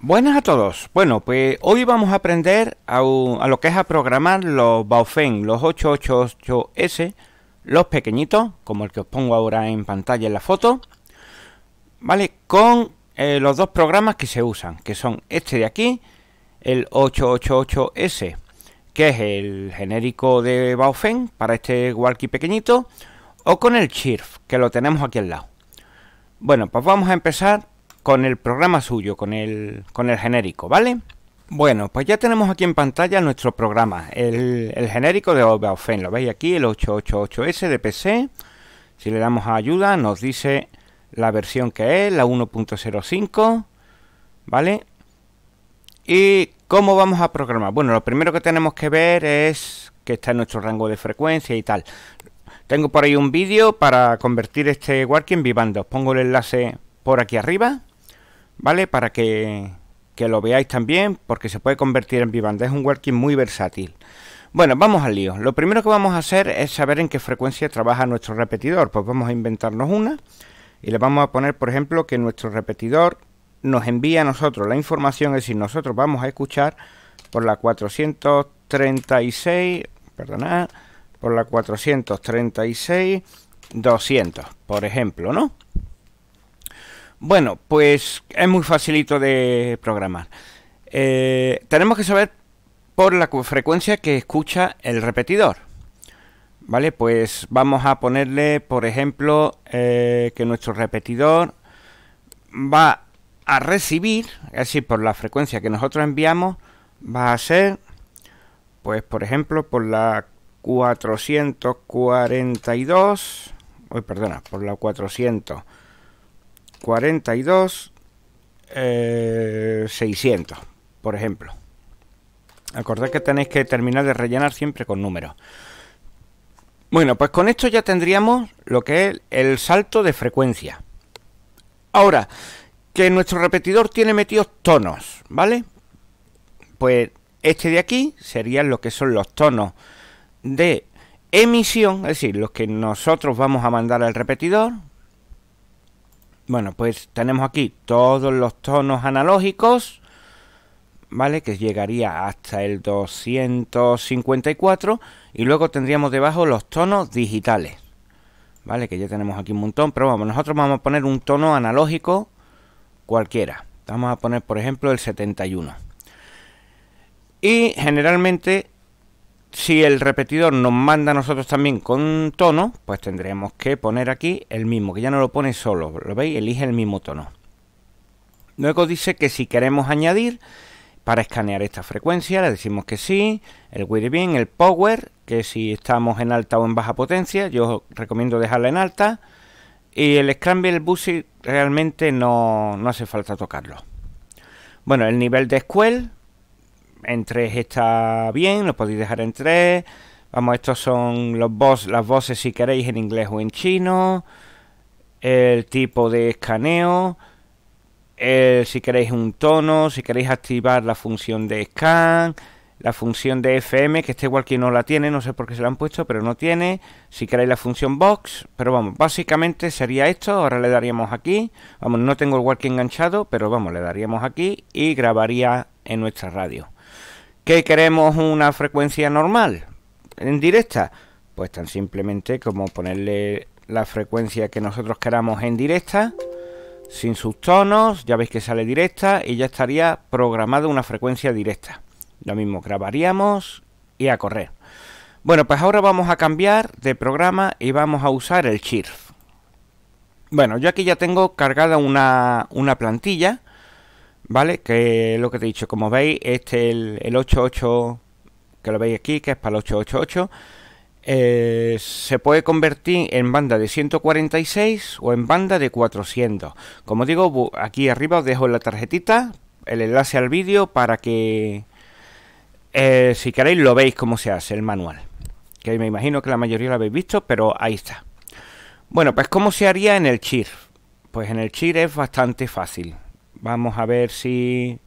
Buenas a todos. Bueno, pues hoy vamos a aprender a, lo que es a programar los Baufen, los 888S, los pequeñitos, como el que os pongo ahora en pantalla en la foto, ¿vale? Con eh, los dos programas que se usan, que son este de aquí, el 888S, que es el genérico de Baufen para este walkie pequeñito, o con el SHIRF, que lo tenemos aquí al lado. Bueno, pues vamos a empezar con el programa suyo, con el, con el genérico, ¿vale? Bueno, pues ya tenemos aquí en pantalla nuestro programa, el, el genérico de Obeofen. lo veis aquí, el 888S de PC. Si le damos a ayuda, nos dice la versión que es, la 1.05, ¿vale? ¿Y cómo vamos a programar? Bueno, lo primero que tenemos que ver es que está en nuestro rango de frecuencia y tal. Tengo por ahí un vídeo para convertir este working Vivando. Os pongo el enlace por aquí arriba. ¿vale? Para que, lo veáis también, porque se puede convertir en vivanda. Es un working muy versátil. Bueno, vamos al lío. Lo primero que vamos a hacer es saber en qué frecuencia trabaja nuestro repetidor. Pues vamos a inventarnos una y le vamos a poner, por ejemplo, que nuestro repetidor nos envía a nosotros la información, es decir, nosotros vamos a escuchar por la 436, perdonad, por la 436, 200, por ejemplo, ¿no? Bueno, pues es muy facilito de programar. Eh, tenemos que saber por la frecuencia que escucha el repetidor. Vale, pues vamos a ponerle, por ejemplo, eh, que nuestro repetidor va a recibir, es decir, por la frecuencia que nosotros enviamos, va a ser, pues por ejemplo, por la 442, uy, perdona, por la 400. 42 600, eh, por ejemplo. Acordad que tenéis que terminar de rellenar siempre con números. Bueno, pues con esto ya tendríamos lo que es el salto de frecuencia. Ahora, que nuestro repetidor tiene metidos tonos, ¿vale? Pues este de aquí serían lo que son los tonos de emisión, es decir, los que nosotros vamos a mandar al repetidor, bueno, pues tenemos aquí todos los tonos analógicos, ¿vale? Que llegaría hasta el 254 y luego tendríamos debajo los tonos digitales, ¿vale? Que ya tenemos aquí un montón, pero vamos, nosotros vamos a poner un tono analógico cualquiera. Vamos a poner, por ejemplo, el 71. Y generalmente si el repetidor nos manda a nosotros también con tono, pues tendremos que poner aquí el mismo, que ya no lo pone solo, ¿lo veis? Elige el mismo tono. Luego dice que si queremos añadir para escanear esta frecuencia, le decimos que sí, el bien, el Power, que si estamos en alta o en baja potencia, yo recomiendo dejarla en alta, y el Scramble, el Busy, realmente no, no hace falta tocarlo. Bueno, el nivel de Squel, en 3 está bien, lo podéis dejar en 3. Vamos, estos son los las voces si queréis en inglés o en chino. El tipo de escaneo. El, si queréis un tono, si queréis activar la función de scan, la función de FM, que este igual no la tiene, no sé por qué se la han puesto, pero no tiene. Si queréis la función box, pero vamos, básicamente sería esto. Ahora le daríamos aquí. Vamos, no tengo el walkie enganchado, pero vamos, le daríamos aquí y grabaría en nuestra radio. ¿Qué queremos una frecuencia normal? ¿En directa? Pues tan simplemente como ponerle la frecuencia que nosotros queramos en directa, sin sus tonos ya veis que sale directa y ya estaría programada una frecuencia directa. Lo mismo, grabaríamos y a correr. Bueno, pues ahora vamos a cambiar de programa y vamos a usar el shift Bueno, yo aquí ya tengo cargada una, una plantilla ¿Vale? Que lo que te he dicho, como veis, este el, el 88, que lo veis aquí, que es para el 888, eh, se puede convertir en banda de 146 o en banda de 400. Como digo, aquí arriba os dejo la tarjetita, el enlace al vídeo para que, eh, si queréis, lo veis cómo se hace el manual. Que me imagino que la mayoría lo habéis visto, pero ahí está. Bueno, pues ¿cómo se haría en el CHIR, Pues en el CHIR es bastante fácil. Vamos a ver si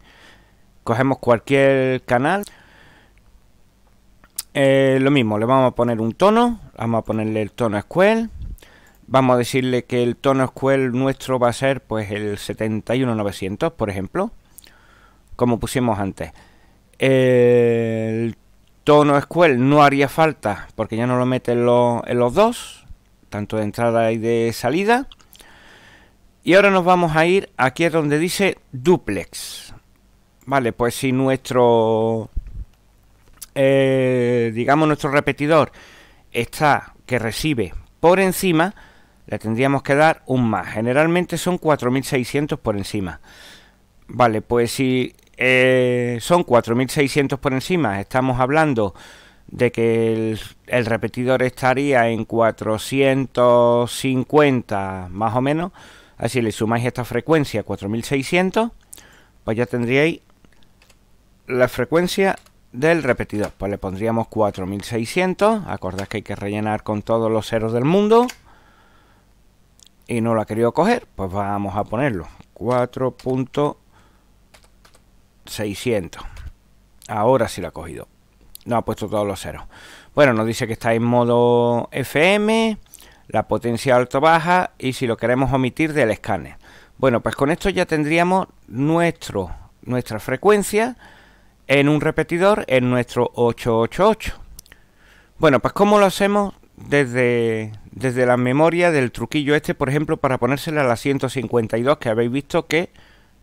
cogemos cualquier canal. Eh, lo mismo, le vamos a poner un tono. Vamos a ponerle el tono Square. Vamos a decirle que el tono Square nuestro va a ser pues el 71900, por ejemplo. Como pusimos antes. el tono Square no haría falta porque ya no lo meten en los dos. Tanto de entrada y de salida. Y ahora nos vamos a ir aquí es donde dice duplex. Vale, pues si nuestro, eh, digamos, nuestro repetidor está que recibe por encima, le tendríamos que dar un más. Generalmente son 4600 por encima. Vale, pues si eh, son 4600 por encima, estamos hablando de que el, el, repetidor estaría en 450 más o menos Así le sumáis esta frecuencia 4600, pues ya tendríais la frecuencia del repetidor. Pues le pondríamos 4600, acordad que hay que rellenar con todos los ceros del mundo. Y no lo ha querido coger, pues vamos a ponerlo. 4.600. Ahora sí lo ha cogido. No ha puesto todos los ceros. Bueno, nos dice que está en modo FM la potencia alto-baja y si lo queremos omitir del escáner. Bueno, pues con esto ya tendríamos nuestro, nuestra frecuencia en un repetidor en nuestro 888. Bueno, pues ¿cómo lo hacemos desde, desde la memoria del truquillo este, por ejemplo, para ponérsela a la 152 que habéis visto que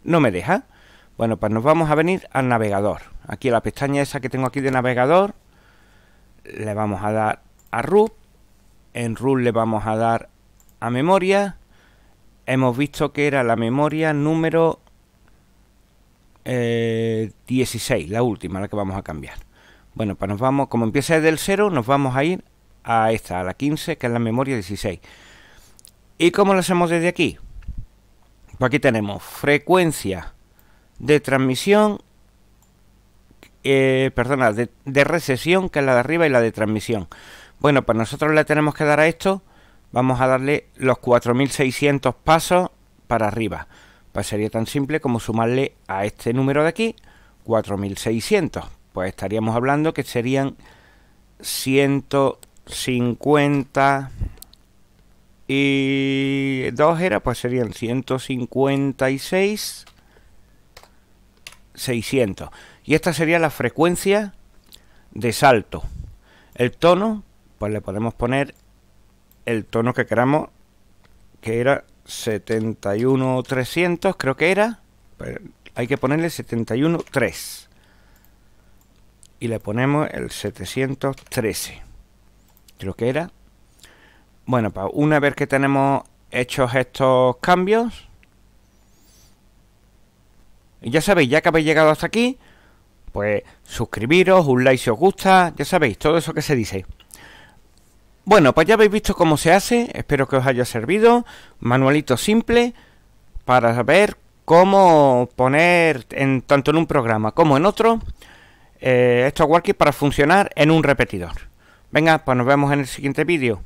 no me deja? Bueno, pues nos vamos a venir al navegador. Aquí a la pestaña esa que tengo aquí de navegador, le vamos a dar a root en Rule le vamos a dar a memoria. Hemos visto que era la memoria número 16, eh, la última, la que vamos a cambiar. Bueno, pues nos vamos, como empieza desde el 0, nos vamos a ir a esta, a la 15, que es la memoria 16. ¿Y cómo lo hacemos desde aquí? Pues aquí tenemos frecuencia de transmisión, eh, perdona, de, de recesión, que es la de arriba, y la de transmisión. Bueno, pues nosotros le tenemos que dar a esto, vamos a darle los 4600 pasos para arriba. Pues sería tan simple como sumarle a este número de aquí 4600. Pues estaríamos hablando que serían 150 y 2 era, pues serían 156 600. Y esta sería la frecuencia de salto. El tono, pues le podemos poner el tono que queramos, que era 71-300, creo que era. hay que ponerle 713. Y le ponemos el 713. Creo que era. Bueno, pues una vez que tenemos hechos estos cambios. Y ya sabéis, ya que habéis llegado hasta aquí, pues suscribiros, un like si os gusta, ya sabéis, todo eso que se dice. Bueno, pues ya habéis visto cómo se hace, espero que os haya servido. Manualito simple para saber cómo poner en, tanto en un programa como en otro esto eh, estos walkies para funcionar en un repetidor. Venga, pues nos vemos en el siguiente vídeo.